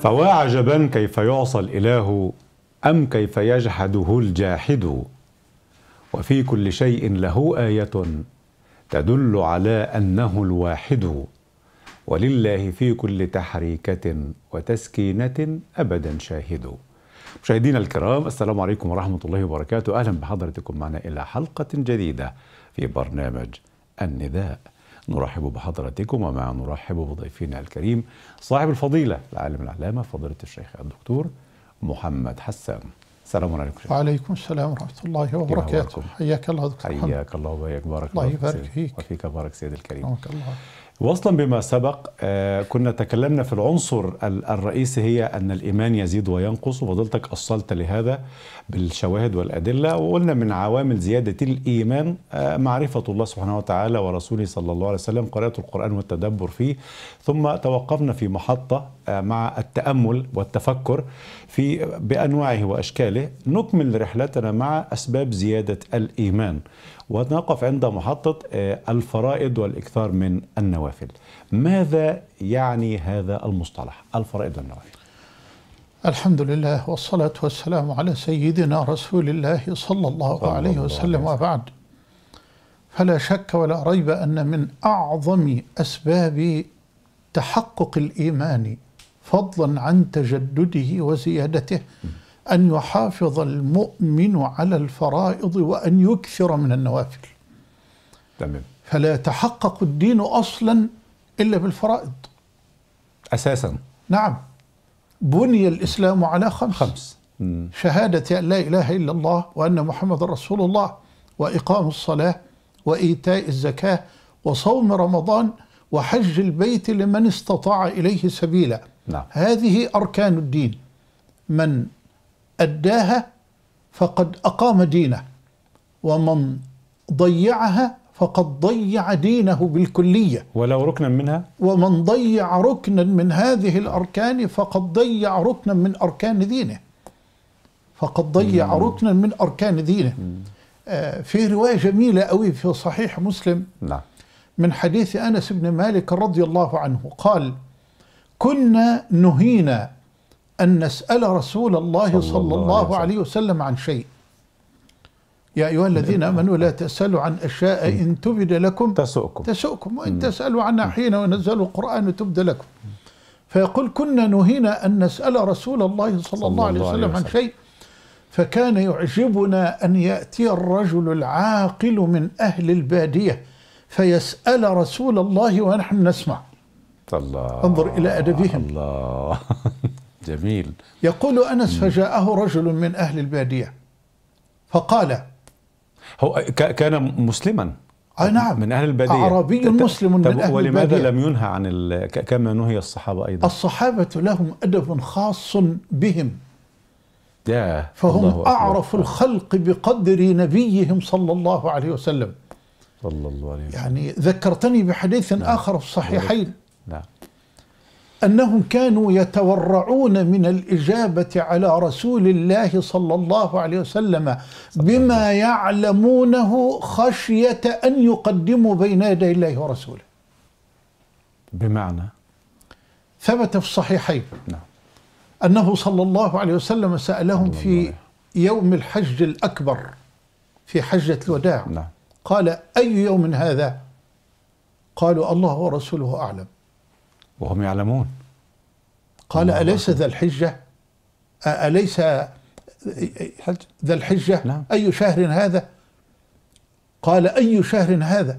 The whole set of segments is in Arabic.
فوا عجبا كيف يعصى الإله أم كيف يجحده الجاحد وفي كل شيء له آية تدل على أنه الواحد ولله في كل تحريكة وتسكينة أبدا شاهد مشاهدينا الكرام السلام عليكم ورحمة الله وبركاته أهلا بحضرتكم معنا إلى حلقة جديدة في برنامج النداء نرحب بحضراتكم ومع نرحب بضيفنا الكريم صاحب الفضيلة العالم العلامة فضيلة الشيخ الدكتور محمد حسان السلام عليكم شيخ. وعليكم السلام ورحمة الله وبركاته حياك الله دكتور حياك الله وبياك بارك الله, يبارك فيك وفيك بارك سيدي الكريم الله وصلا بما سبق آه، كنا تكلمنا في العنصر الرئيسي هي ان الايمان يزيد وينقص وفضلتك اصلت لهذا بالشواهد والادله وقلنا من عوامل زياده الايمان آه، معرفه الله سبحانه وتعالى ورسوله صلى الله عليه وسلم قراءه القران والتدبر فيه ثم توقفنا في محطه آه، مع التامل والتفكر في بأنواعه وأشكاله نكمل رحلتنا مع أسباب زيادة الإيمان ونقف عند محطة آه، الفرائض والإكثار من النوافل ماذا يعني هذا المصطلح الفرائض والنوافل الحمد لله والصلاة والسلام على سيدنا رسول الله صلى الله صلى عليه الله وسلم الله. وبعد فلا شك ولا ريب أن من أعظم أسباب تحقق الإيمان فضلا عن تجدده وزيادته أن يحافظ المؤمن على الفرائض وأن يكثر من النوافل تمام فلا يتحقق الدين أصلا إلا بالفرائض أساسا نعم بني الإسلام على خمس خمس شهادة أن لا إله إلا الله وأن محمد رسول الله وإقام الصلاة وإيتاء الزكاة وصوم رمضان وحج البيت لمن استطاع إليه سبيلا نعم. هذه أركان الدين من أداها فقد أقام دينه ومن ضيعها فقد ضيع دينه بالكلية ولو ركنا منها ومن ضيع ركنا من هذه الأركان فقد ضيع ركنا من أركان دينه فقد ضيع مم. ركنا من أركان دينه آه في رواية جميلة قوي في صحيح مسلم نعم. من حديث أنس بن مالك رضي الله عنه قال كنا نهينا أن نسأل رسول الله صلى, صلى الله, الله عليه وسلم عن شيء يا أيها الذين آمنوا لا تسألوا عن أشياء إن تبد لكم تسؤكم تسؤكم وإن تسألوا عنها حين ونزلوا القرآن تبد لكم فيقول كنا نهينا أن نسأل رسول الله صلى, صلى الله عليه وسلم عن شيء فكان يعجبنا أن يأتي الرجل العاقل من أهل البادية فيسأل رسول الله ونحن نسمع الله انظر إلى أدبهم الله جميل يقول أنس فجاءه رجل من أهل البادية فقال هو كان مسلما آه نعم من أهل البادية أعرابي مسلم من أهل ولماذا البادية. لم ينهى عن كما نهي الصحابة أيضا الصحابة لهم أدب خاص بهم فهم أعرف الخلق بقدر نبيهم صلى الله عليه وسلم صلى الله عليه وسلم يعني ذكرتني بحديث نعم. آخر في نعم. الصحيحين نعم أنهم كانوا يتورعون من الإجابة على رسول الله صلى الله عليه وسلم بما يعلمونه خشية أن يقدموا بين يدي الله ورسوله بمعنى ثبت في الصحيحين نعم. أنه صلى الله عليه وسلم سألهم في يوم الحج الأكبر في حجة الوداع نعم. قال أي يوم هذا قالوا الله ورسوله أعلم وهم يعلمون قال أليس ذا الحجة أليس ذا الحجة نعم. أي شهر هذا قال أي شهر هذا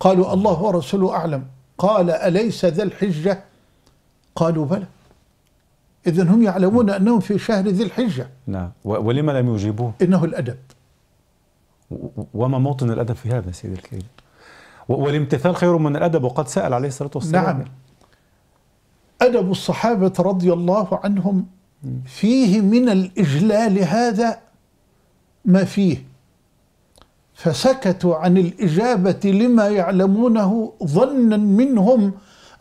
قالوا الله ورسوله أعلم قال أليس ذا الحجة قالوا بلى إذن هم يعلمون نعم. أنهم في شهر ذي الحجة نعم ولما لم يجيبوه إنه الأدب وما موطن الأدب في هذا سيدي الكريم والامتثال خير من الأدب وقد سأل عليه الصلاة والسلام نعم أدب الصحابة رضي الله عنهم فيه من الإجلال هذا ما فيه فسكتوا عن الإجابة لما يعلمونه ظنا منهم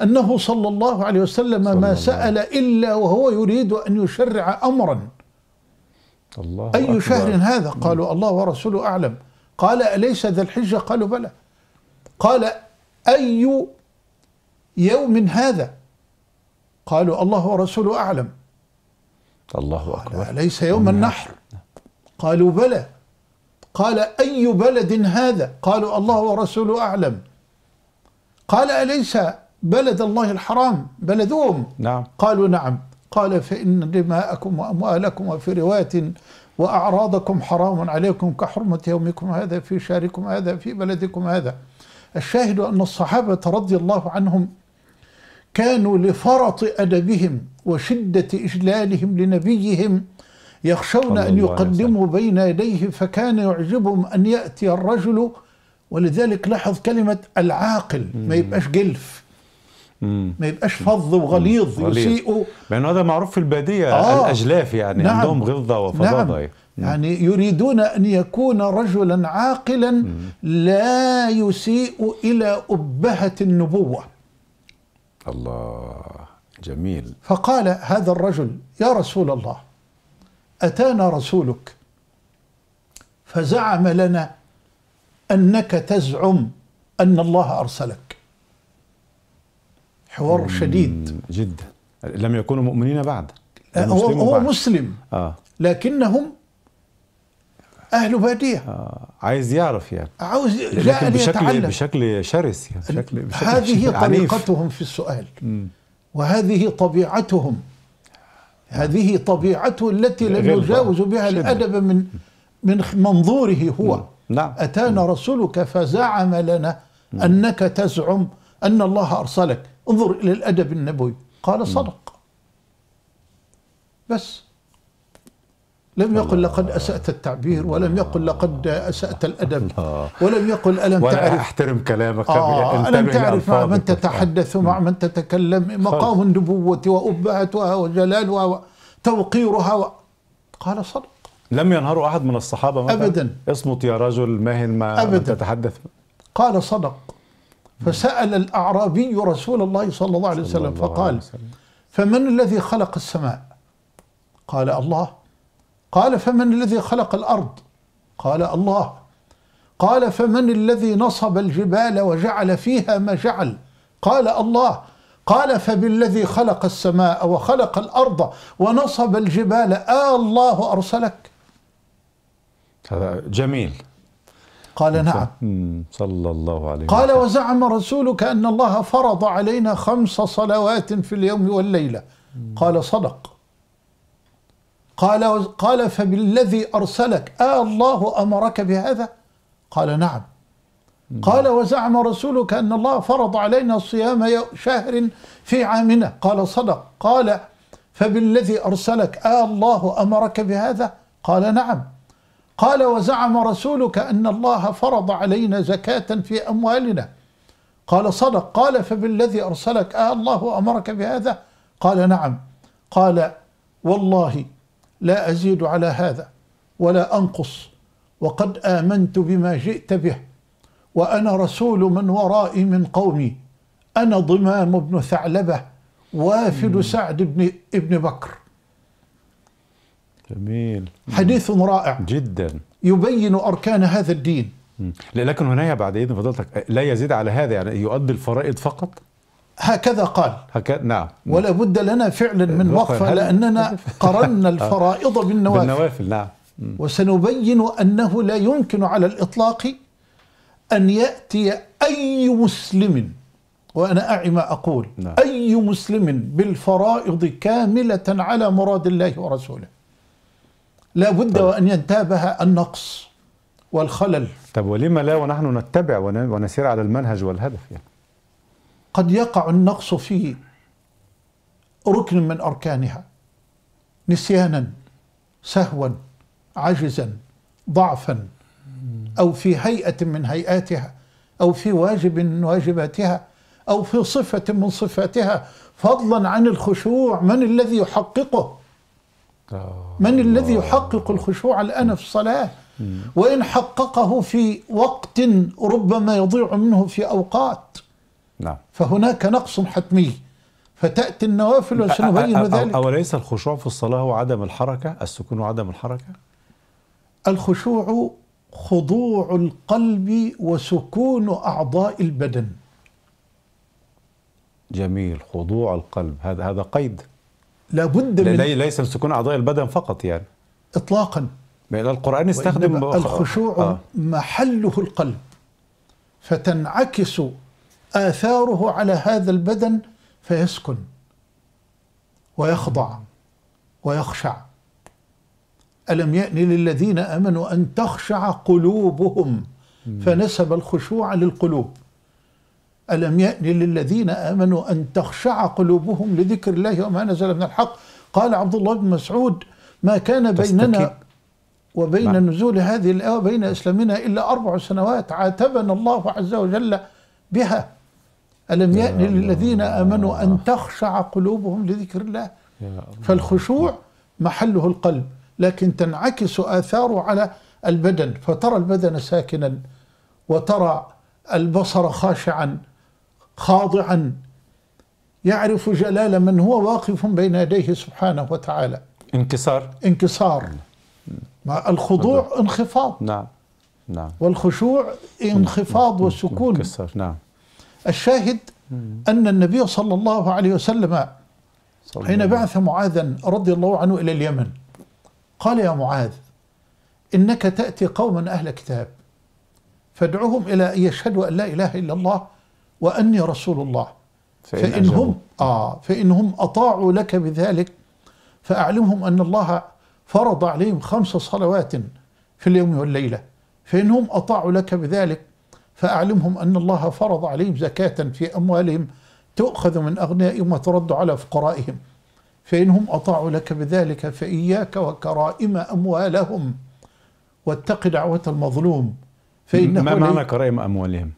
أنه صلى الله عليه وسلم ما ما سأل إلا وهو يريد أن يشرع أمرا الله أي أكبر. شهر هذا قالوا الله ورسوله أعلم قال أليس ذا الحجة قالوا بلى قال أي يوم هذا قالوا الله ورسوله أعلم الله أكبر أليس يوم النحر قالوا بلى قال أي بلد هذا قالوا الله ورسوله أعلم قال أليس بلد الله الحرام بلدهم نعم قالوا نعم قال فإن دماءكم وأموالكم وفي رواية وأعراضكم حرام عليكم كحرمة يومكم هذا في شهركم هذا في بلدكم هذا الشاهد أن الصحابة رضي الله عنهم كانوا لفرط أدبهم وشدة إجلالهم لنبيهم يخشون أن يقدموا بين يديه فكان يعجبهم أن يأتي الرجل ولذلك لاحظ كلمة العاقل ما يبقاش جلف مم. ما يبقاش فظ وغليظ يسيء لأنه هذا معروف في البادية آه الأجلاف يعني نعم عندهم غلظة وفظاظة نعم يعني يريدون أن يكون رجلا عاقلا مم. لا يسيء إلى أبهة النبوة الله جميل فقال هذا الرجل يا رسول الله أتانا رسولك فزعم لنا أنك تزعم أن الله أرسلك حوار شديد جدا لم يكونوا مؤمنين بعد هو, هو بعد. مسلم آه. لكنهم اهله باديه آه عايز يعرف يعني عاوز لكن بشكل يتعلم. بشكل شرس يعني بشكل بشكل هذه طريقتهم عنيف. في السؤال م. وهذه طبيعتهم آه. هذه طبيعته التي لم يجاوز بها الادب من من منظوره هو م. نعم اتانا م. رسولك فزعم لنا م. انك تزعم ان الله ارسلك انظر الى الادب النبوي قال صدق بس لم يقل لقد أسأت التعبير ولم يقل لقد أسأت الأدب ولم يقل ألم وأنا تعرف أحترم كلامك آه ألم تعرف مع من تتحدث ومع من تتكلم مقام النبوة وأبهتها وجلالها وتوقيرها و... قال صدق لم ينهر أحد من الصحابة مثلا أبدا اصمت يا رجل ماهن ما أبدا تتحدث قال صدق فسأل الأعرابي رسول الله صلى الله عليه وسلم فقال فمن الذي خلق السماء قال الله قال فمن الذي خلق الارض قال الله قال فمن الذي نصب الجبال وجعل فيها ما جعل قال الله قال فبالذي خلق السماء وخلق الارض ونصب الجبال آه الله ارسلك هذا جميل قال نعم صلى الله عليه قال وزعم رسولك ان الله فرض علينا خمس صلوات في اليوم والليله قال صدق قال قال فبالذي أرسلك آه الله أمرك بهذا قال نعم, نعم. قال وزعم رسولك أن الله فرض علينا صيام شهر في عامنا قال صدق قال فبالذي أرسلك آه الله أمرك بهذا قال نعم قال وزعم رسولك أن الله فرض علينا زكاة في أموالنا قال صدق قال فبالذي أرسلك آه الله أمرك بهذا قال نعم قال والله لا أزيد على هذا ولا أنقص وقد آمنت بما جئت به وأنا رسول من ورائي من قومي أنا ضمام بن ثعلبة وافد سعد بن ابن بكر جميل حديث رائع جدا يبين أركان هذا الدين لكن هنا بعد إذن فضلتك لا يزيد على هذا يعني يؤدي الفرائض فقط هكذا قال هكذا نعم ولا بد لنا فعلا من وقفة لأننا قرنا آه. الفرائض بالنوافل بالنوافل نعم وسنبين أنه لا يمكن على الإطلاق أن يأتي أي مسلم وأنا أعي ما أقول نعم. أي مسلم بالفرائض كاملة على مراد الله ورسوله لا بد طيب. وأن ينتابها النقص والخلل طب ولما لا ونحن نتبع ونسير على المنهج والهدف يعني قد يقع النقص في ركن من أركانها نسيانا سهوا عجزا ضعفا أو في هيئة من هيئاتها أو في واجب من واجباتها أو في صفة من صفاتها فضلا عن الخشوع من الذي يحققه من الذي يحقق الخشوع الآن في الصلاة وإن حققه في وقت ربما يضيع منه في أوقات نعم فهناك نقص حتمي فتأتي النوافل وسنبين ذلك أوليس الخشوع في الصلاة هو عدم الحركة السكون وعدم الحركة الخشوع خضوع القلب وسكون أعضاء البدن جميل خضوع القلب هذا هذا قيد لابد من ليس سكون أعضاء البدن فقط يعني إطلاقا القرآن استخدم الخشوع آه. محله القلب فتنعكس آثاره على هذا البدن فيسكن ويخضع ويخشع ألم يأن للذين آمنوا أن تخشع قلوبهم فنسب الخشوع للقلوب ألم يأن للذين آمنوا أن تخشع قلوبهم لذكر الله وما نزل من الحق قال عبد الله بن مسعود ما كان بيننا وبين نعم. نزول هذه الآية وبين إسلامنا إلا أربع سنوات عاتبنا الله عز وجل بها ألم يأن للذين آمنوا أن تخشع قلوبهم لذكر الله فالخشوع محله القلب لكن تنعكس آثاره على البدن فترى البدن ساكنا وترى البصر خاشعا خاضعا يعرف جلال من هو واقف بين يديه سبحانه وتعالى انكسار انكسار مع الخضوع انخفاض نعم نعم والخشوع انخفاض نعم. وسكون انكسار نعم الشاهد أن النبي صلى الله عليه وسلم حين بعث معاذا رضي الله عنه إلى اليمن قال يا معاذ إنك تأتي قوما أهل كتاب فادعوهم إلى أن يشهدوا أن لا إله إلا الله وأني رسول الله فإن, هم آه فإن هم أطاعوا لك بذلك فأعلمهم أن الله فرض عليهم خمس صلوات في اليوم والليلة فإنهم أطاعوا لك بذلك فأعلمهم أن الله فرض عليهم زكاة في أموالهم تؤخذ من أغنيائهم وترد على فقرائهم فإنهم أطاعوا لك بذلك فإياك وكرائم أموالهم واتق دعوة المظلوم فإنه ما معنى كرائم أموالهم؟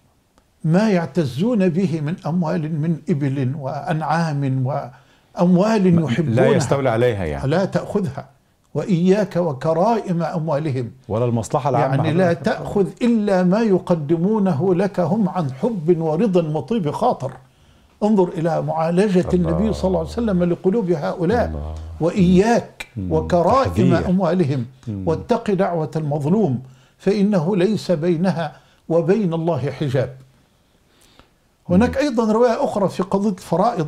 ما يعتزون به من أموال من إبل وأنعام وأموال يحبونها لا يستولى عليها يعني لا تأخذها وإياك وكرائم أموالهم ولا المصلحة العامة يعني لا تأخذ إلا ما يقدمونه لك هم عن حب ورضا وطيب خاطر انظر إلى معالجة الله النبي صلى الله عليه وسلم لقلوب هؤلاء الله وإياك وكرائم أموالهم واتق دعوة المظلوم فإنه ليس بينها وبين الله حجاب هناك أيضا رواية أخرى في قضية الفرائض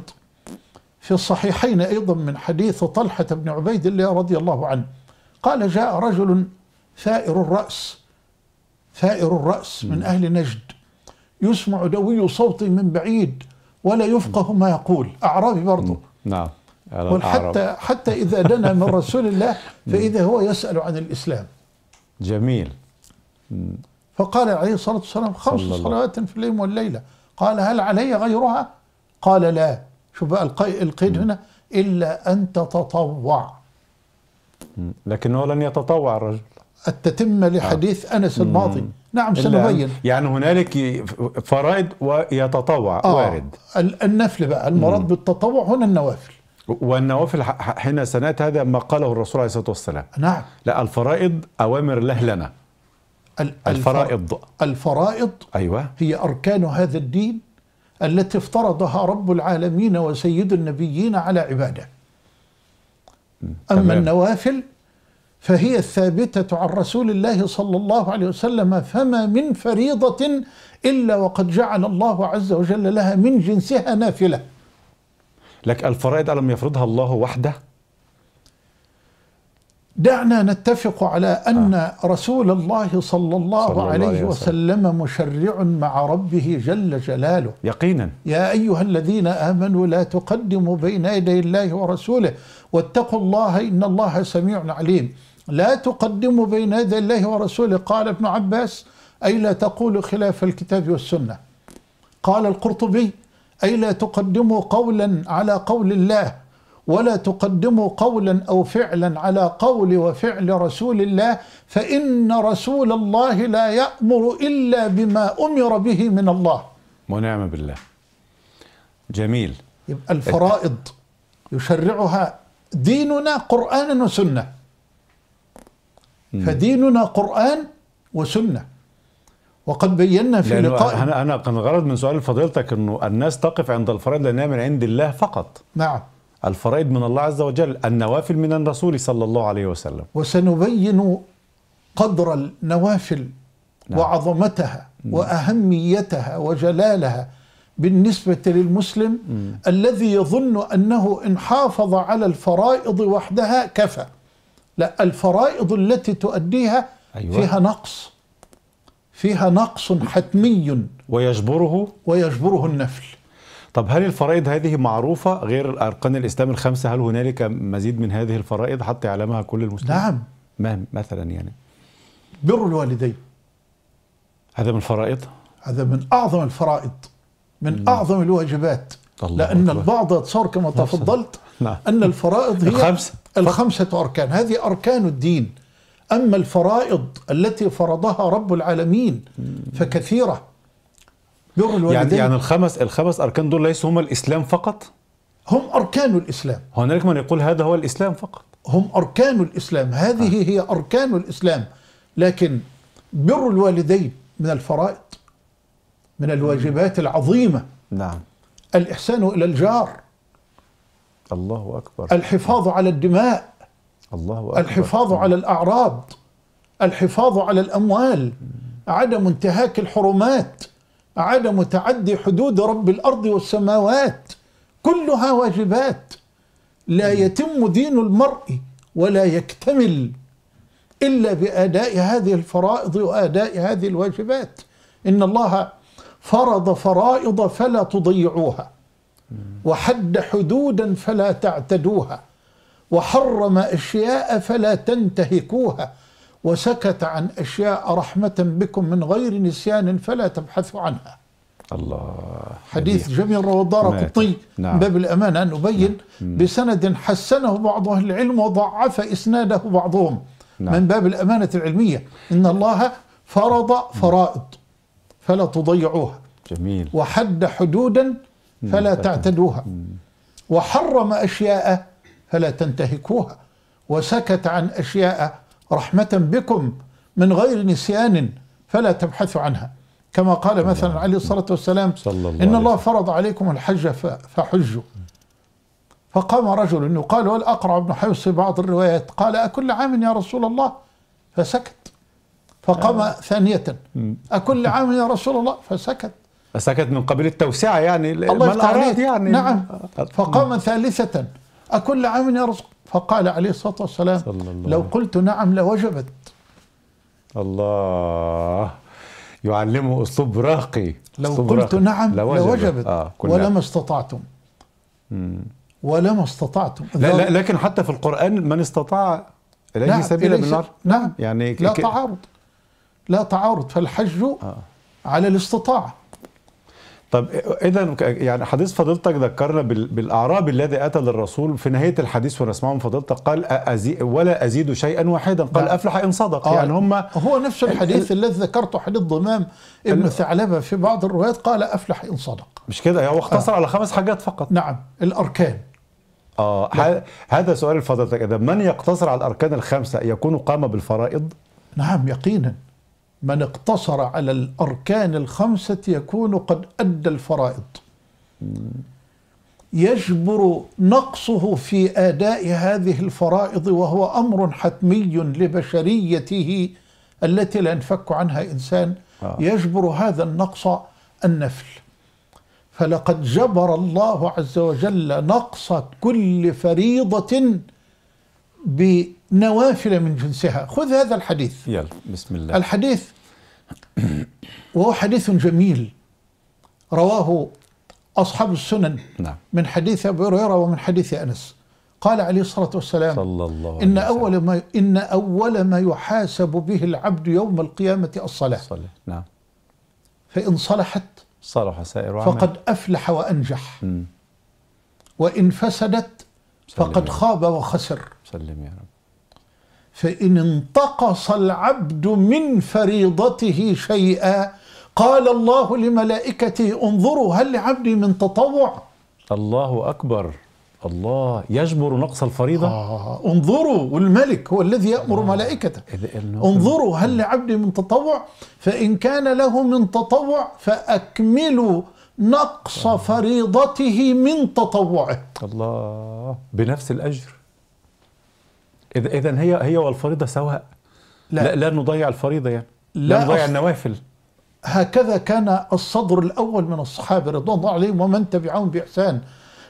في الصحيحين أيضا من حديث طلحة بن عبيد الله رضي الله عنه قال جاء رجل ثائر الرأس ثائر الرأس من أهل نجد يسمع دوي صوتي من بعيد ولا يفقه ما يقول أعرابي برضه نعم حتى حتى إذا دنا من رسول الله فإذا هو يسأل عن الإسلام جميل فقال عليه الصلاة والسلام خمس صلوات في الليل والليلة قال هل علي غيرها قال لا شوف بقى القيد هنا إلا أن تتطوع لكنه لن يتطوع الرجل التتمة آه. لحديث آه. أنس الماضي مم. نعم سنبين يعني هنالك فرائض ويتطوع آه. وارد النفل بقى المراد مم. بالتطوع هنا النوافل والنوافل حين سنات هذا ما قاله الرسول عليه الصلاة والسلام نعم لا الفرائض أوامر الله لنا الفرائض الفرائض أيوة هي أركان هذا الدين التي افترضها رب العالمين وسيد النبيين على عباده أما النوافل فهي الثابتة عن رسول الله صلى الله عليه وسلم فما من فريضة إلا وقد جعل الله عز وجل لها من جنسها نافلة لك الفرائض ألم يفرضها الله وحده دعنا نتفق على أن آه. رسول الله صلى الله صلى عليه الله وسلم مشرع مع ربه جل جلاله يقينا يا أيها الذين آمنوا لا تقدموا بين يدي الله ورسوله واتقوا الله إن الله سميع عليم لا تقدموا بين يدي الله ورسوله قال ابن عباس أي لا تقولوا خلاف الكتاب والسنة قال القرطبي أي لا تقدموا قولا على قول الله ولا تقدموا قولا او فعلا على قول وفعل رسول الله فان رسول الله لا يامر الا بما امر به من الله ونعم بالله جميل يبقى الفرائض يشرعها ديننا قرانا وسنه فديننا قران وسنه وقد بينا في لقاء انا انا كان الغرض من سؤال فضيلتك انه الناس تقف عند الفرائض لانها من عند الله فقط نعم الفرائض من الله عز وجل النوافل من الرسول صلى الله عليه وسلم وسنبين قدر النوافل نعم. وعظمتها نعم. وأهميتها وجلالها بالنسبة للمسلم م. الذي يظن أنه إن حافظ على الفرائض وحدها كفى لا الفرائض التي تؤديها أيوة. فيها نقص فيها نقص حتمي ويجبره ويجبره النفل طب هل الفرائض هذه معروفة غير أركان الإسلام الخمسة هل هنالك مزيد من هذه الفرائض حتى يعلمها كل المسلمين نعم ما مثلا يعني بر الوالدين هذا من الفرائض هذا من أعظم الفرائض من الله. أعظم الواجبات لأن أكبر. البعض يتصور كما تفضلت نعم. أن الفرائض هي الخمسة. الخمسة أركان هذه أركان الدين أما الفرائض التي فرضها رب العالمين فكثيرة بر الوالدين يعني يعني الخمس الخمس اركان دول ليسوا هم الاسلام فقط؟ هم اركان الاسلام هنالك من يقول هذا هو الاسلام فقط هم اركان الاسلام هذه آه. هي اركان الاسلام لكن بر الوالدين من الفرائض من الواجبات العظيمه نعم الاحسان الى الجار الله اكبر الحفاظ على الدماء الله اكبر الحفاظ على الاعراض الحفاظ على الاموال عدم انتهاك الحرمات عدم تعدي حدود رب الارض والسماوات كلها واجبات لا يتم دين المرء ولا يكتمل الا باداء هذه الفرائض واداء هذه الواجبات ان الله فرض فرائض فلا تضيعوها وحد حدودا فلا تعتدوها وحرم اشياء فلا تنتهكوها وسكت عن أشياء رحمة بكم من غير نسيان فلا تبحثوا عنها الله حديث جميل رواه الدار قطي نعم. باب الأمانة أن نبين نعم. بسند حسنه بعض أهل العلم وضعف إسناده بعضهم نعم. من باب الأمانة العلمية إن الله فرض فرائض فلا تضيعوها جميل وحد حدودا فلا تعتدوها وحرم أشياء فلا تنتهكوها وسكت عن أشياء رحمة بكم من غير نسيان فلا تبحثوا عنها كما قال مثلا نعم. عليه الصلاة والسلام صلى الله إن الله فرض عليكم الحج فحجوا فقام رجل يقال والأقرع بن حيوس في بعض الروايات قال أكل عام يا رسول الله فسكت فقام آه. ثانية أكل عام يا رسول الله فسكت فسكت من قبيل التوسعة يعني الله يعني نعم آه. فقام ثالثة أكل عام يا رسول فقال عليه الصلاة والسلام لو قلت نعم لوجبت الله يعلمه أسلوب راقي لو أسلوب قلت راقي. نعم لوجبت, لوجبت. آه ولما استطعتم ولما استطعتم لا, لا لكن حتى في القرآن من استطاع إليه نعم سبيلا بالنار نعم يعني لا تعارض لا تعارض فالحج آه. على الاستطاعة طب اذا يعني حديث فضيلتك ذكرنا بالاعراب الذي اتى للرسول في نهايه الحديث ونسمعه من فضيلتك قال أزي ولا ازيد شيئا واحدا قال نعم. افلح ان صدق آه يعني هم هو نفس الحديث الذي ذكرته حديث ضمام ابن ثعلبه في بعض الروايات قال افلح ان صدق مش كده يعني هو اختصر آه على خمس حاجات فقط نعم الاركان اه هذا سؤال لفضيلتك اذا من يقتصر على الاركان الخمسه يكون قام بالفرائض نعم يقينا من اقتصر على الأركان الخمسة يكون قد أدى الفرائض يجبر نقصه في أداء هذه الفرائض وهو أمر حتمي لبشريته التي لا ينفك عنها إنسان آه. يجبر هذا النقص النفل فلقد جبر الله عز وجل نقص كل فريضة بنوافل من جنسها خذ هذا الحديث يلا بسم الله الحديث وهو حديث جميل رواه أصحاب السنن نعم. من حديث أبي هريرة ومن حديث أنس قال عليه الصلاة والسلام صلى الله إن أول ما إن أول ما يحاسب به العبد يوم القيامة الصلاة الصلاة نعم فإن صلحت صلح سائر فقد أفلح وأنجح وإن فسدت فقد خاب وخسر سلم يا رب فإن انتقص العبد من فريضته شيئا قال الله لملائكته انظروا هل لعبدي من تطوع الله أكبر الله يجبر نقص الفريضة آه. انظروا والملك هو الذي يأمر آه. ملائكته انظروا هل لعبدي من تطوع فإن كان له من تطوع فأكملوا نقص آه. فريضته من تطوعه الله بنفس الأجر اذا إذا هي هي والفريضه سواء لا لا, لا نضيع الفريضه يعني لا, لا نضيع أص... النوافل هكذا كان الصدر الاول من الصحابه رضوان الله عليهم ومن تبعهم باحسان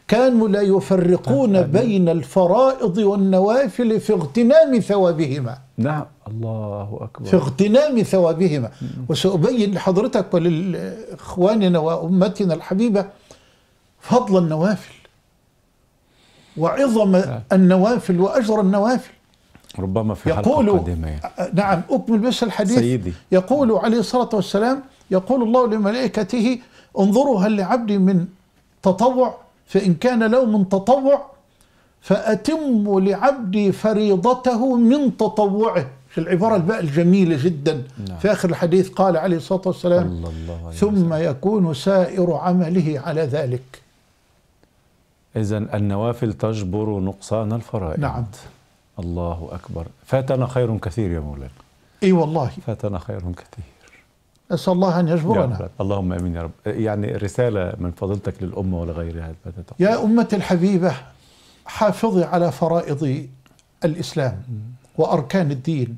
كانوا لا يفرقون أه، أه، أه. بين الفرائض والنوافل في اغتنام ثوابهما نعم الله أكبر في اغتنام ثوابهما وسأبين لحضرتك ولإخواننا وأمتنا الحبيبة فضل النوافل وعظم النوافل وأجر النوافل ربما في يقول حلقة قادمة نعم أكمل بس الحديث سيدي يقول عليه الصلاة والسلام يقول الله لملائكته انظروا هل لعبدي من تطوع فإن كان له من تطوع فأتم لعبدي فريضته من تطوعه في العبارة الباقي الجميلة جدا نعم. في آخر الحديث قال عليه الصلاة والسلام الله الله ثم يكون سائر عمله على ذلك إذا النوافل تجبر نقصان الفرائض نعم الله أكبر فاتنا خير كثير يا مولانا إي والله فاتنا خير كثير أسأل الله أن يجبرنا اللهم أمين يا رب يعني رسالة من فضلتك للأمة ولغيرها يا أمة الحبيبة حافظي على فرائض الإسلام وأركان الدين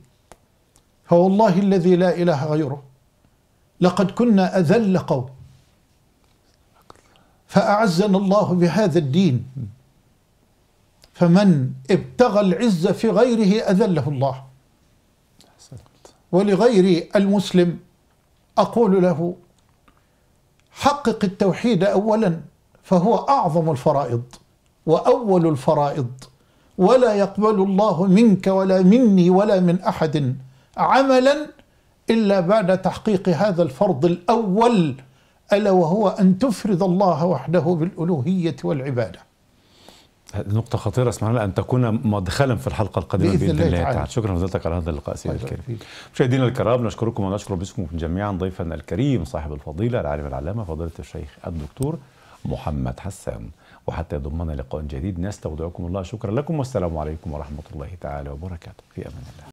فوالله الذي لا إله غيره لقد كنا أذل قوم فأعزنا الله بهذا الدين فمن ابتغى العزة في غيره أذله الله ولغير المسلم أقول له حقق التوحيد أولا فهو أعظم الفرائض وأول الفرائض ولا يقبل الله منك ولا مني ولا من أحد عملا إلا بعد تحقيق هذا الفرض الأول ألا وهو أن تفرد الله وحده بالألوهية والعبادة نقطة خطيرة اسمح أن تكون مدخلا في الحلقة القادمة بإذن, الله, الله تعالى شكرا لفضيلتك على هذا اللقاء سيدي الكريم مشاهدينا الكرام نشكركم ونشكر باسمكم جميعا ضيفنا الكريم صاحب الفضيلة العالم العلامة فضيلة الشيخ الدكتور محمد حسان وحتى يضمنا لقاء جديد نستودعكم الله شكرا لكم والسلام عليكم ورحمة الله تعالى وبركاته في أمان الله